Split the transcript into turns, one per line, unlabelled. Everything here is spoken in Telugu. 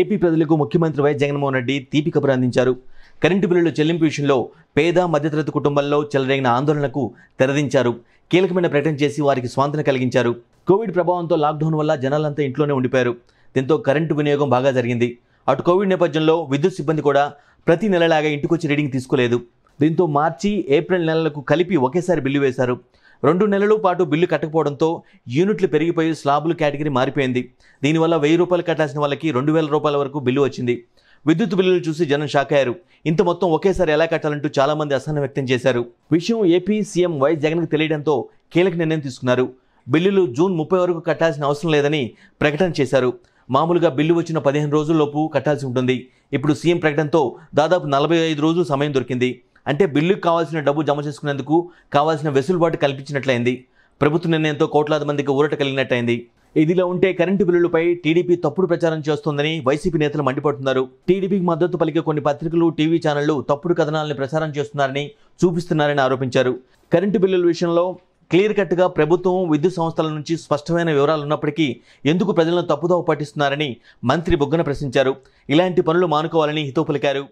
ఏపీ ప్రజలకు ముఖ్యమంత్రి వైఎస్ జగన్మోహన్ రెడ్డి తీపి కబురు అందించారు కరెంటు బిల్లుల చెల్లింపు విషయంలో పేద మధ్యతరగతి కుటుంబాల్లో చెలరేగిన ఆందోళనకు తెరదించారు కీలకమైన ప్రకటన చేసి వారికి స్వాంతన కలిగించారు కోవిడ్ ప్రభావంతో లాక్డౌన్ వల్ల జనాలంతా ఇంట్లోనే ఉండిపోయారు దీంతో కరెంటు వినియోగం బాగా జరిగింది అటు కోవిడ్ నేపథ్యంలో విద్యుత్ సిబ్బంది కూడా ప్రతి నెలలాగా ఇంటికొచ్చి రీడింగ్ తీసుకోలేదు దీంతో మార్చి ఏప్రిల్ నెలలకు కలిపి ఒకేసారి బిల్లు వేశారు రెండు నెలల పాటు బిల్లు కట్టకపోవడంతో యూనిట్లు పెరిగిపోయి స్లాబుల కేటగిరీ మారిపోయింది దీనివల్ల వెయ్యి రూపాయలు కట్టాల్సిన వాళ్ళకి రెండు వేల రూపాయల వరకు బిల్లు వచ్చింది విద్యుత్ బిల్లులు చూసి జనం షాక్ అయ్యారు ఇంత మొత్తం ఒకేసారి ఎలా కట్టాలంటూ చాలామంది అసహనం వ్యక్తం చేశారు విషయం ఏపీ సీఎం వై జగన్కి తెలియడంతో కీలక నిర్ణయం తీసుకున్నారు బిల్లులు జూన్ ముప్పై వరకు కట్టాల్సిన అవసరం లేదని ప్రకటన చేశారు మామూలుగా బిల్లు వచ్చిన పదిహేను రోజుల్లోపు కట్టాల్సి ఉంటుంది ఇప్పుడు సీఎం ప్రకటనతో దాదాపు నలభై ఐదు రోజులు సమయం దొరికింది అంటే బిల్లుకు కావాల్సిన డబ్బు జమ చేసుకునేందుకు కావాల్సిన వెసులుబాటు కల్పించినట్లయింది ప్రభుత్వ నిర్ణయంతో కోట్లాది మందికి ఊరట కలిగినట్టయింది ఇదిలో ఉంటే కరెంటు బిల్లులపై టీడీపీ తప్పుడు ప్రచారం చేస్తోందని వైసీపీ నేతలు మండిపడుతున్నారు టీడీపీకి మద్దతు పలికే కొన్ని పత్రికలు టీవీ ఛానళ్లు తప్పుడు కథనాలను ప్రచారం చేస్తున్నారని చూపిస్తున్నారని ఆరోపించారు కరెంటు బిల్లుల విషయంలో క్లియర్ కట్గా ప్రభుత్వం విద్యుత్ సంస్థల నుంచి స్పష్టమైన వివరాలు ఉన్నప్పటికీ ఎందుకు ప్రజలను తప్పుదోవ పాటిస్తున్నారని మంత్రి బుగ్గన ప్రశ్నించారు ఇలాంటి పనులు మానుకోవాలని హితవు పలికారు